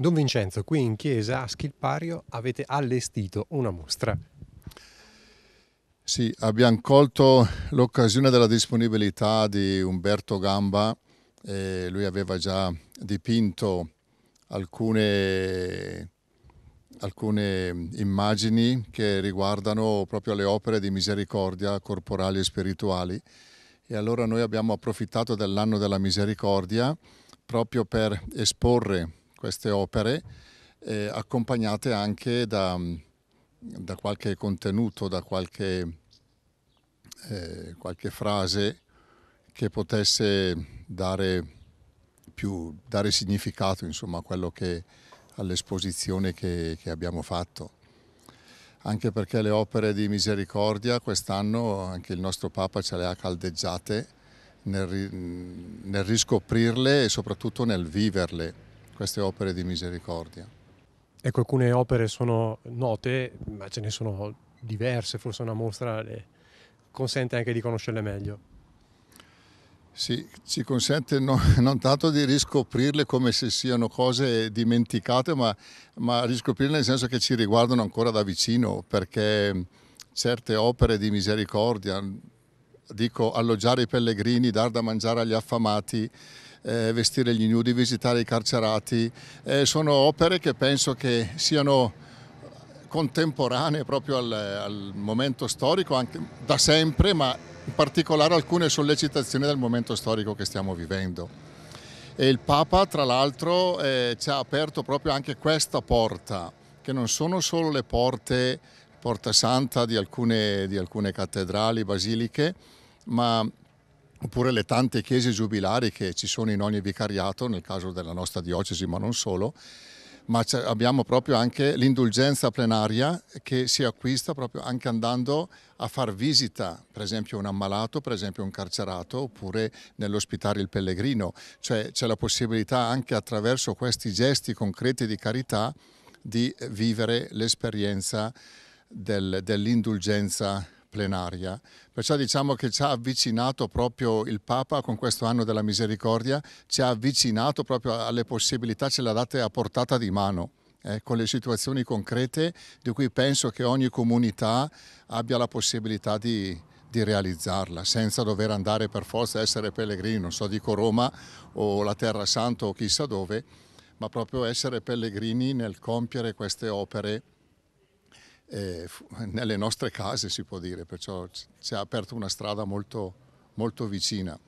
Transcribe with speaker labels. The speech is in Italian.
Speaker 1: Don Vincenzo, qui in chiesa a Schilpario avete allestito una mostra.
Speaker 2: Sì, abbiamo colto l'occasione della disponibilità di Umberto Gamba, eh, lui aveva già dipinto alcune, alcune immagini che riguardano proprio le opere di misericordia corporali e spirituali e allora noi abbiamo approfittato dell'anno della misericordia proprio per esporre queste opere eh, accompagnate anche da, mm, da, qualche contenuto, da qualche, eh, qualche frase che potesse dare, più, dare significato insomma, a quello che all'esposizione che, che abbiamo fatto anche perché le opere di misericordia quest'anno anche il nostro Papa ce le ha caldeggiate nel, nel riscoprirle e soprattutto nel viverle queste opere di misericordia.
Speaker 1: Ecco, alcune opere sono note, ma ce ne sono diverse, forse una mostra consente anche di conoscerle meglio.
Speaker 2: Sì, ci consente non, non tanto di riscoprirle come se siano cose dimenticate, ma, ma riscoprirle nel senso che ci riguardano ancora da vicino, perché certe opere di misericordia, dico alloggiare i pellegrini, dar da mangiare agli affamati, eh, vestire gli nudi, visitare i carcerati, eh, sono opere che penso che siano contemporanee proprio al, al momento storico, anche da sempre, ma in particolare alcune sollecitazioni del momento storico che stiamo vivendo. E il Papa, tra l'altro, eh, ci ha aperto proprio anche questa porta, che non sono solo le porte, porta santa di alcune, di alcune cattedrali, basiliche, ma oppure le tante chiese giubilari che ci sono in ogni vicariato, nel caso della nostra diocesi ma non solo, ma abbiamo proprio anche l'indulgenza plenaria che si acquista proprio anche andando a far visita, per esempio un ammalato, per esempio un carcerato, oppure nell'ospitare il pellegrino. Cioè c'è la possibilità anche attraverso questi gesti concreti di carità di vivere l'esperienza del, dell'indulgenza plenaria. Perciò diciamo che ci ha avvicinato proprio il Papa con questo anno della misericordia, ci ha avvicinato proprio alle possibilità, ce le ha date a portata di mano. Eh, con le situazioni concrete di cui penso che ogni comunità abbia la possibilità di, di realizzarla senza dover andare per forza a essere pellegrini, non so, dico Roma o la Terra Santa o chissà dove, ma proprio essere pellegrini nel compiere queste opere eh, nelle nostre case si può dire, perciò ci ha aperto una strada molto, molto vicina.